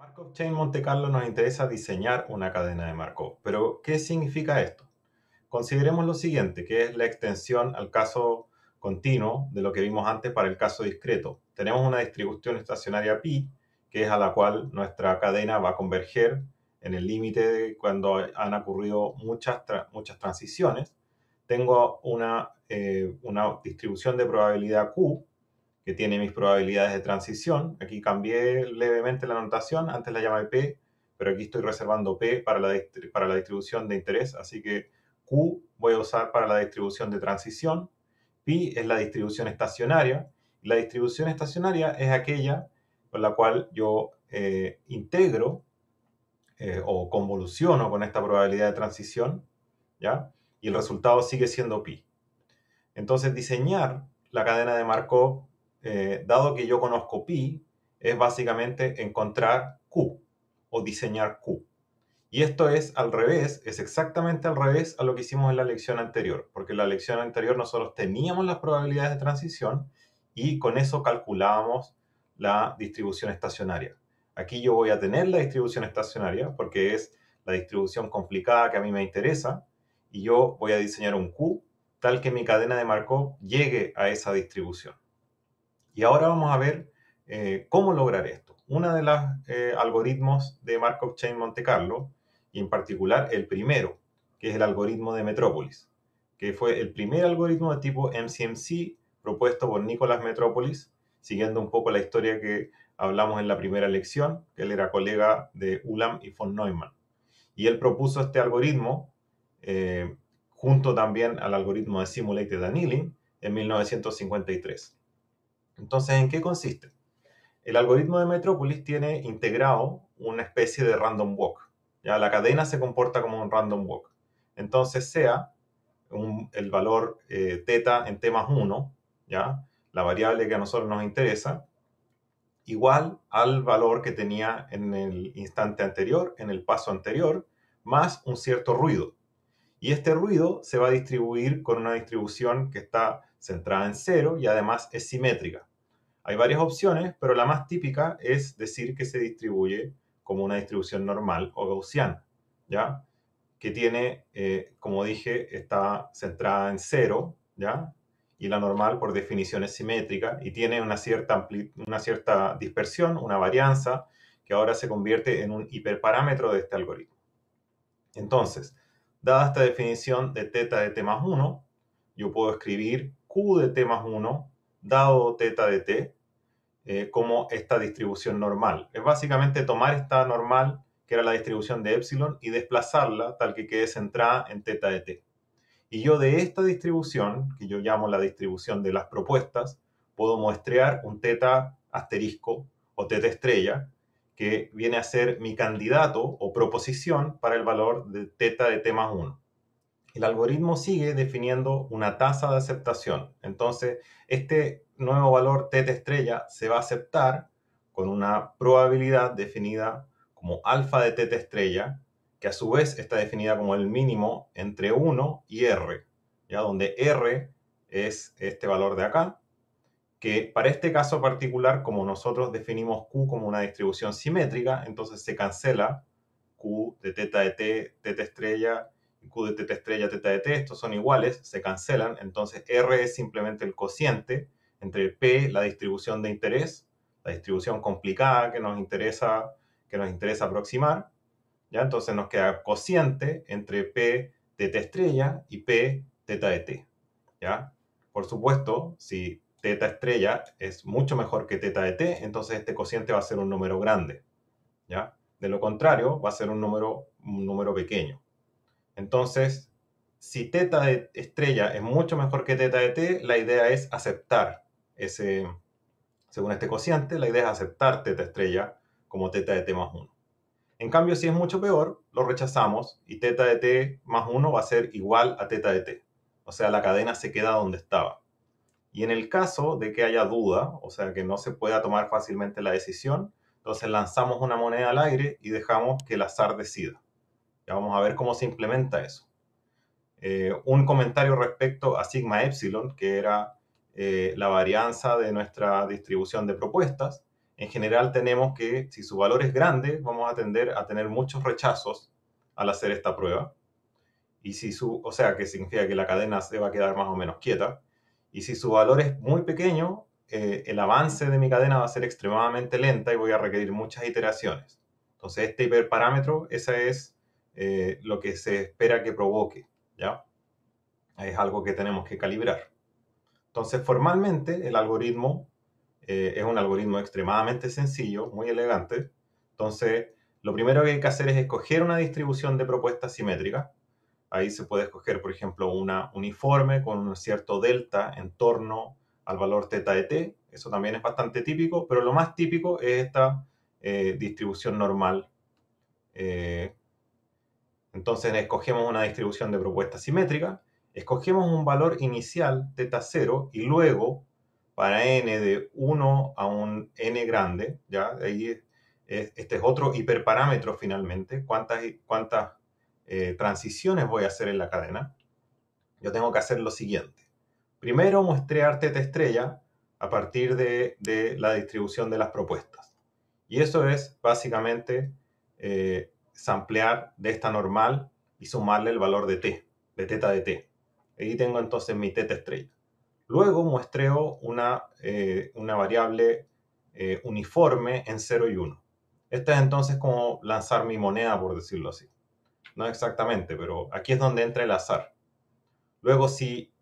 Markov Chain Monte Carlo nos interesa diseñar una cadena de Markov, pero ¿qué significa esto? Consideremos lo siguiente, que es la extensión al caso continuo de lo que vimos antes para el caso discreto. Tenemos una distribución estacionaria pi, que es a la cual nuestra cadena va a converger en el límite cuando han ocurrido muchas, muchas transiciones. Tengo una, eh, una distribución de probabilidad Q, que tiene mis probabilidades de transición. Aquí cambié levemente la anotación, antes la llamé P, pero aquí estoy reservando P para la, para la distribución de interés, así que Q voy a usar para la distribución de transición, Pi es la distribución estacionaria, y la distribución estacionaria es aquella con la cual yo eh, integro eh, o convoluciono con esta probabilidad de transición, ¿ya? Y el resultado sigue siendo pi. Entonces, diseñar la cadena de Markov eh, dado que yo conozco pi, es básicamente encontrar q o diseñar q. Y esto es al revés, es exactamente al revés a lo que hicimos en la lección anterior, porque en la lección anterior nosotros teníamos las probabilidades de transición y con eso calculábamos la distribución estacionaria. Aquí yo voy a tener la distribución estacionaria porque es la distribución complicada que a mí me interesa y yo voy a diseñar un Q tal que mi cadena de Markov llegue a esa distribución. Y ahora vamos a ver eh, cómo lograr esto. Uno de los eh, algoritmos de Markov Chain Monte Carlo, y en particular el primero, que es el algoritmo de Metrópolis, que fue el primer algoritmo de tipo MCMC propuesto por Nicolás Metropolis, siguiendo un poco la historia que hablamos en la primera lección, que él era colega de Ulam y von Neumann. Y él propuso este algoritmo eh, junto también al algoritmo de Simulated Annealing en 1953. Entonces, ¿en qué consiste? El algoritmo de Metropolis tiene integrado una especie de random walk. ¿ya? La cadena se comporta como un random walk. Entonces, sea el valor eh, en en más 1, ¿ya? la variable que a nosotros nos interesa, igual al valor que tenía en el instante anterior, en el paso anterior, más un cierto ruido. Y este ruido se va a distribuir con una distribución que está centrada en cero y además es simétrica. Hay varias opciones, pero la más típica es decir que se distribuye como una distribución normal o gaussiana, ¿ya? Que tiene, eh, como dije, está centrada en cero, ¿ya? Y la normal, por definición, es simétrica y tiene una cierta, una cierta dispersión, una varianza, que ahora se convierte en un hiperparámetro de este algoritmo. Entonces, dada esta definición de teta de t más 1, yo puedo escribir q de t más 1 dado teta de t eh, como esta distribución normal. Es básicamente tomar esta normal, que era la distribución de epsilon, y desplazarla tal que quede centrada en teta de t. Y yo de esta distribución, que yo llamo la distribución de las propuestas, puedo muestrear un teta asterisco o teta estrella, que viene a ser mi candidato o proposición para el valor de teta de t más 1 el algoritmo sigue definiendo una tasa de aceptación. Entonces, este nuevo valor de estrella se va a aceptar con una probabilidad definida como alfa de teta estrella, que a su vez está definida como el mínimo entre 1 y r, ¿ya? donde r es este valor de acá, que para este caso particular, como nosotros definimos Q como una distribución simétrica, entonces se cancela Q de teta de t, teta estrella Q de teta estrella, teta de t, estos son iguales, se cancelan, entonces R es simplemente el cociente entre P, la distribución de interés, la distribución complicada que nos interesa, que nos interesa aproximar, ¿ya? Entonces nos queda cociente entre P teta estrella y P teta de t, ¿ya? Por supuesto, si teta estrella es mucho mejor que teta de t, entonces este cociente va a ser un número grande, ¿ya? De lo contrario, va a ser un número, un número pequeño. Entonces, si teta de estrella es mucho mejor que teta de t, la idea es aceptar ese, según este cociente, la idea es aceptar teta estrella como teta de t más 1. En cambio, si es mucho peor, lo rechazamos y teta de t más 1 va a ser igual a teta de t. O sea, la cadena se queda donde estaba. Y en el caso de que haya duda, o sea, que no se pueda tomar fácilmente la decisión, entonces lanzamos una moneda al aire y dejamos que el azar decida vamos a ver cómo se implementa eso. Eh, un comentario respecto a sigma epsilon, que era eh, la varianza de nuestra distribución de propuestas. En general tenemos que si su valor es grande, vamos a tender a tener muchos rechazos al hacer esta prueba. Y si su, o sea, que significa que la cadena se va a quedar más o menos quieta. Y si su valor es muy pequeño, eh, el avance de mi cadena va a ser extremadamente lenta y voy a requerir muchas iteraciones. Entonces, este hiperparámetro, esa es eh, lo que se espera que provoque, ¿ya? Es algo que tenemos que calibrar. Entonces, formalmente, el algoritmo eh, es un algoritmo extremadamente sencillo, muy elegante. Entonces, lo primero que hay que hacer es escoger una distribución de propuestas simétricas. Ahí se puede escoger, por ejemplo, una uniforme con un cierto delta en torno al valor teta de t. Eso también es bastante típico, pero lo más típico es esta eh, distribución normal entonces escogemos una distribución de propuesta simétrica, escogemos un valor inicial teta 0 y luego para n de 1 a un n grande, ya ahí este es otro hiperparámetro finalmente, cuántas, cuántas eh, transiciones voy a hacer en la cadena, yo tengo que hacer lo siguiente. Primero muestrear teta estrella a partir de, la distribución de las propuestas. Y eso es básicamente eh, samplear de esta normal y sumarle el valor de t, de teta de t. Ahí tengo entonces mi teta estrella Luego muestreo una, eh, una variable eh, uniforme en 0 y 1. Esta es entonces como lanzar mi moneda, por decirlo así. No exactamente, pero aquí es donde entra el azar. Luego, si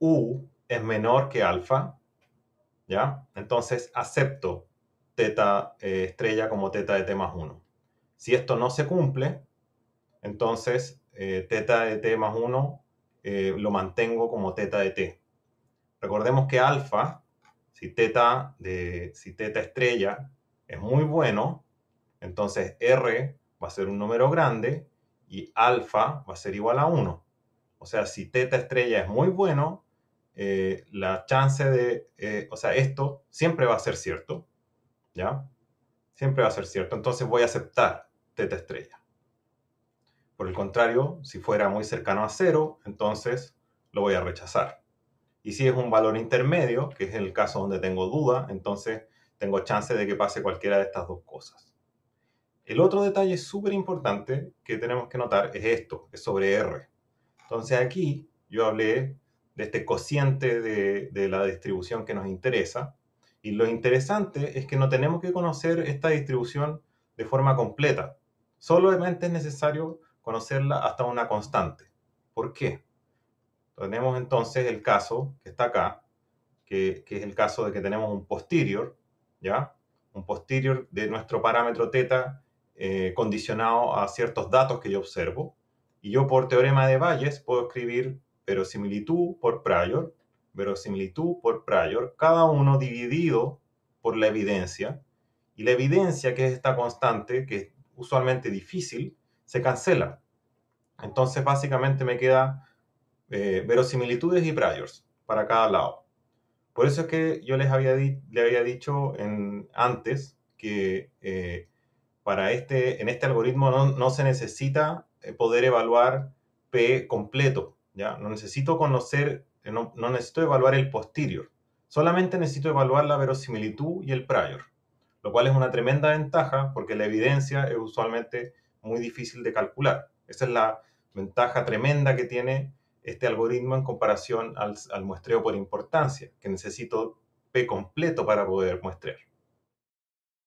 u es menor que alfa, ¿ya? Entonces acepto teta eh, estrella como teta de t más 1. Si esto no se cumple, entonces eh, teta de t más 1 eh, lo mantengo como teta de t. Recordemos que alfa, si teta, de, si teta estrella es muy bueno, entonces r va a ser un número grande y alfa va a ser igual a 1. O sea, si teta estrella es muy bueno, eh, la chance de, o sea, esto siempre va a ser cierto, ¿ya? Siempre va a ser cierto. Entonces voy a aceptar teta estrella. Por el contrario, si fuera muy cercano a cero, entonces lo voy a rechazar. Y si es un valor intermedio, que es el caso donde tengo duda, entonces tengo chance de que pase cualquiera de estas dos cosas. El otro detalle súper importante que tenemos que notar es esto, es sobre R. Entonces aquí yo hablé de este cociente de, de la distribución que nos interesa. Y lo interesante es que no tenemos que conocer esta distribución de forma completa, Solamente es necesario conocerla hasta una constante. ¿Por qué? Tenemos entonces el caso que está acá, que, es el caso de que tenemos un posterior, ¿ya? Un posterior de nuestro parámetro teta eh, condicionado a ciertos datos que yo observo. Y yo por teorema de Bayes puedo escribir verosimilitud por prior, verosimilitud por prior, cada uno dividido por la evidencia. Y la evidencia, que es esta constante, que usualmente difícil, se cancela. Entonces, básicamente me queda eh, verosimilitudes y priors para cada lado. Por eso es que yo les había, le había dicho en, antes que eh, para este, en este algoritmo no, se necesita eh, poder evaluar P completo. ¿ya? No necesito conocer, no, no necesito evaluar el posterior. Solamente necesito evaluar la verosimilitud y el prior lo cual es una tremenda ventaja porque la evidencia es usualmente muy difícil de calcular. Esa es la ventaja tremenda que tiene este algoritmo en comparación al, muestreo por importancia, que necesito P completo para poder muestrear.